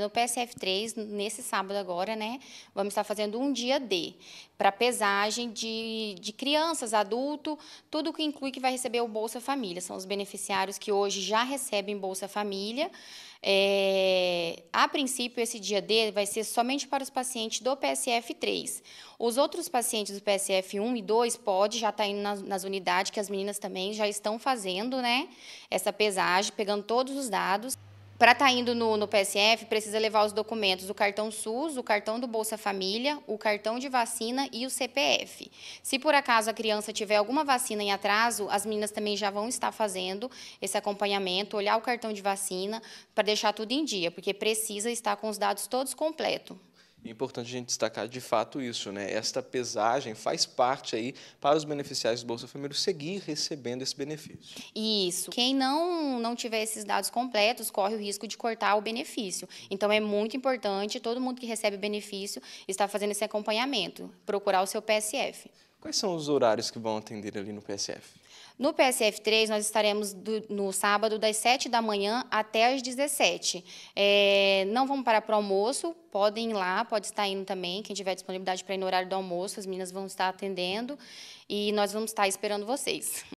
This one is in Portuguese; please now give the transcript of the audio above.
No PSF3, nesse sábado agora, né, vamos estar fazendo um dia D, para pesagem de, de crianças, adulto, tudo que inclui que vai receber o Bolsa Família. São os beneficiários que hoje já recebem Bolsa Família. É, a princípio, esse dia D vai ser somente para os pacientes do PSF3. Os outros pacientes do PSF1 e 2 pode já estar tá indo nas, nas unidades, que as meninas também já estão fazendo, né, essa pesagem, pegando todos os dados para estar tá indo no, no, PSF, precisa levar os documentos o cartão SUS, o cartão do Bolsa Família, o cartão de vacina e o CPF. Se por acaso a criança tiver alguma vacina em atraso, as meninas também já vão estar fazendo esse acompanhamento, olhar o cartão de vacina para deixar tudo em dia, porque precisa estar com os dados todos completos. É importante a gente destacar de fato isso, né? Esta pesagem faz parte aí para os beneficiários do Bolsa Família seguir recebendo esse benefício. Isso. Quem não não tiver esses dados completos corre o risco de cortar o benefício. Então é muito importante todo mundo que recebe benefício está fazendo esse acompanhamento, procurar o seu PSF. Quais são os horários que vão atender ali no PSF? No PSF 3, nós estaremos do, no sábado das 7 da manhã até as 17. É, não vamos parar para o almoço, podem ir lá, pode estar indo também, quem tiver disponibilidade para ir no horário do almoço, as meninas vão estar atendendo e nós vamos estar esperando vocês.